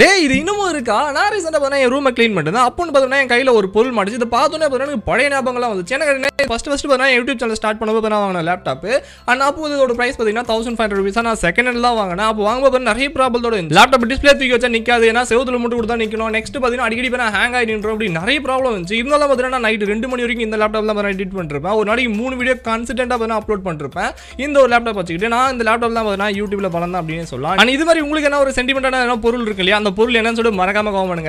டே இது இன்னமும் இருக்கா நான் ரீசெண்டாக பார்த்தா என் ரூமை க்ளீன் பண்ணுறேன் அப்போன்னு பார்த்தோம்னா என் கையில் ஒரு பொருள் மாடிச்சு இதை பார்த்தோன்னே பார்த்தோன்னா எனக்கு பழைய ஞாபகம்லாம் வந்துச்சு எனக்கு ஃபஸ்ட் ஃபஸ்ட் பார்த்தீங்கன்னா யூடியூப் சேனல் ஸ்டார்ட் பண்ணும்போது நான் வாங்கின லேப்டாப் அண்ட் அப்போ இதோட ப்ரைஸ் பார்த்தீங்கன்னா தௌசண்ட் ஃபைவ் ஹண்ட்ரட் ருபீஸ் நான் செகண்ட் ஹேண்ட் தான் வாங்கினேன் அப்போ வாங்கும்போது நிறைய ப்ராப்ளத்தோட லேப்டாப் டிஸ்பிளே தூக்கி வச்சா நிற்காது ஏன்னா செவத்தில் மட்டும் கொடுத்தா நிற்கணும் நெக்ஸ்ட் பார்த்தீங்கன்னா அடிக்கடி போய் ஹேங் ஆகி அப்படி நிறைய ப்ராப்ளம் இருந்துச்சு இருந்தாலும் பார்த்தீங்கன்னா நைட் ரெண்டு மணி வரைக்கும் இந்த லேப்டாப் தான் எடிட் பண்ணிருப்பேன் ஒரு நாளைக்கு மூணு வீடியோ கான்சிடென்ட்டாக பார்த்தா அப்லோட் பண்ணிருப்பேன் இந்த ஒரு லேப்டாப் வச்சுக்கிட்டு நான் இந்த லேப்டாப் தான் பார்த்தீங்கன்னா யூடியூப்ல பலம் அப்படின்னு சொல்லலாம் அண்ட் இது மாதிரி உங்களுக்கு என்ன ஒரு சென்டிமெண்டான பொருள் இருக்கு இல்லையா அந்த அந்த பொருள் என்னன்னு சொல்லிட்டு மறக்காம கவனம் பண்ணுங்க